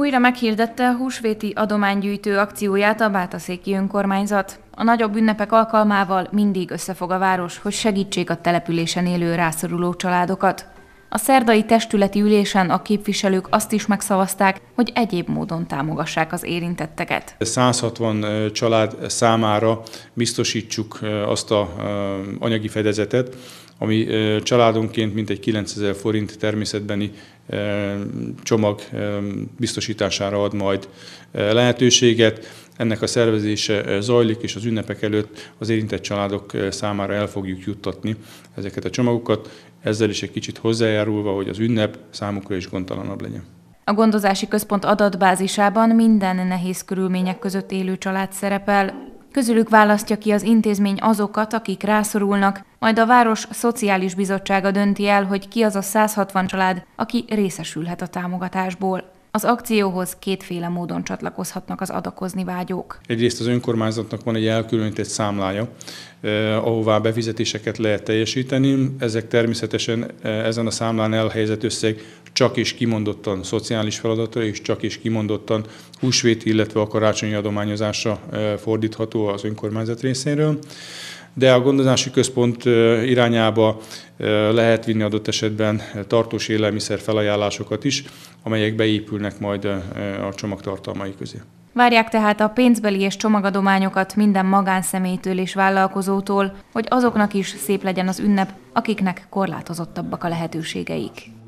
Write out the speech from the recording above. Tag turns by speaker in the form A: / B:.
A: Újra meghirdette a húsvéti adománygyűjtő akcióját a Bátaszéki önkormányzat. A nagyobb ünnepek alkalmával mindig összefog a város, hogy segítsék a településen élő rászoruló családokat. A szerdai testületi ülésen a képviselők azt is megszavazták, hogy egyéb módon támogassák az érintetteket.
B: 160 család számára biztosítsuk azt a anyagi fedezetet, ami családonként mintegy 9000 forint természetbeni csomag biztosítására ad majd lehetőséget. Ennek a szervezése zajlik, és az ünnepek előtt az érintett családok számára el fogjuk juttatni ezeket a csomagokat, ezzel is egy kicsit hozzájárulva, hogy az ünnep számukra is gondtalanabb legyen.
A: A gondozási központ adatbázisában minden nehéz körülmények között élő család szerepel, Közülük választja ki az intézmény azokat, akik rászorulnak, majd a város szociális bizottsága dönti el, hogy ki az a 160 család, aki részesülhet a támogatásból. Az akcióhoz kétféle módon csatlakozhatnak az adakozni vágyók.
B: Egyrészt az önkormányzatnak van egy elkülönített számlája, eh, ahová befizetéseket lehet teljesíteni. Ezek természetesen eh, ezen a számlán elhelyezett összeg csak és kimondottan szociális feladatra és csak és kimondottan húsvét, illetve a karácsonyi adományozásra eh, fordítható az önkormányzat részéről de a gondozási központ irányába lehet vinni adott esetben tartós élelmiszer felajánlásokat is, amelyek beépülnek majd a csomagtartalmai közé.
A: Várják tehát a pénzbeli és csomagadományokat minden magánszemélytől és vállalkozótól, hogy azoknak is szép legyen az ünnep, akiknek korlátozottabbak a lehetőségeik.